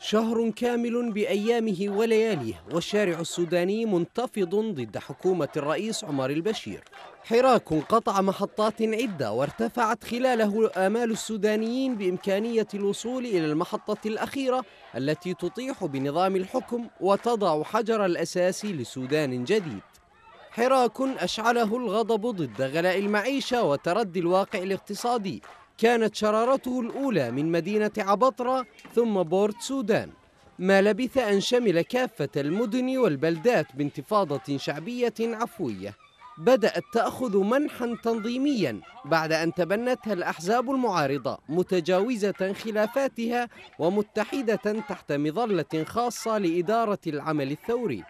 شهر كامل بأيامه ولياليه والشارع السوداني منتفض ضد حكومة الرئيس عمر البشير حراك قطع محطات عدة وارتفعت خلاله آمال السودانيين بإمكانية الوصول إلى المحطة الأخيرة التي تطيح بنظام الحكم وتضع حجر الأساس لسودان جديد حراك أشعله الغضب ضد غلاء المعيشة وتردي الواقع الاقتصادي كانت شرارته الأولى من مدينة عبطرة ثم بورت سودان ما لبث أن شمل كافة المدن والبلدات بانتفاضة شعبية عفوية بدأت تأخذ منحا تنظيميا بعد أن تبنتها الأحزاب المعارضة متجاوزة خلافاتها ومتحدة تحت مظلة خاصة لإدارة العمل الثوري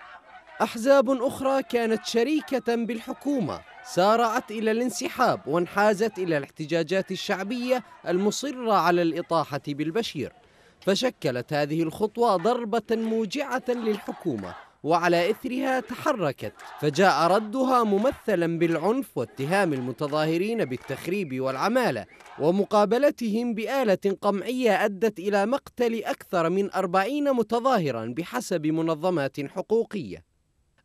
أحزاب أخرى كانت شريكة بالحكومة سارعت إلى الانسحاب وانحازت إلى الاحتجاجات الشعبية المصرة على الإطاحة بالبشير فشكلت هذه الخطوة ضربة موجعة للحكومة وعلى إثرها تحركت فجاء ردها ممثلا بالعنف واتهام المتظاهرين بالتخريب والعمالة ومقابلتهم بآلة قمعية أدت إلى مقتل أكثر من أربعين متظاهرا بحسب منظمات حقوقية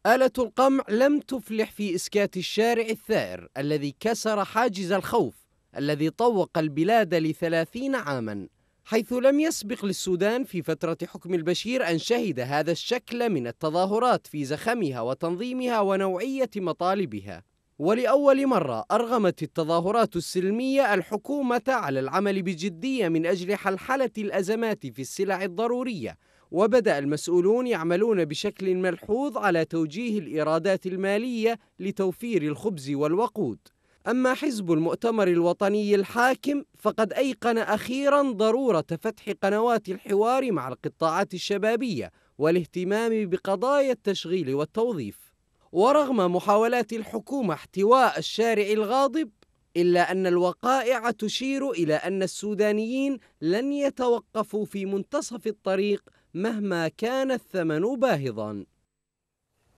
آلة القمع لم تفلح في إسكات الشارع الثائر الذي كسر حاجز الخوف الذي طوق البلاد لثلاثين عاما حيث لم يسبق للسودان في فترة حكم البشير أن شهد هذا الشكل من التظاهرات في زخمها وتنظيمها ونوعية مطالبها ولأول مرة أرغمت التظاهرات السلمية الحكومة على العمل بجدية من أجل حلحلة الأزمات في السلع الضرورية وبدأ المسؤولون يعملون بشكل ملحوظ على توجيه الإيرادات المالية لتوفير الخبز والوقود أما حزب المؤتمر الوطني الحاكم فقد أيقن أخيرا ضرورة فتح قنوات الحوار مع القطاعات الشبابية والاهتمام بقضايا التشغيل والتوظيف ورغم محاولات الحكومة احتواء الشارع الغاضب إلا أن الوقائع تشير إلى أن السودانيين لن يتوقفوا في منتصف الطريق مهما كان الثمن باهظا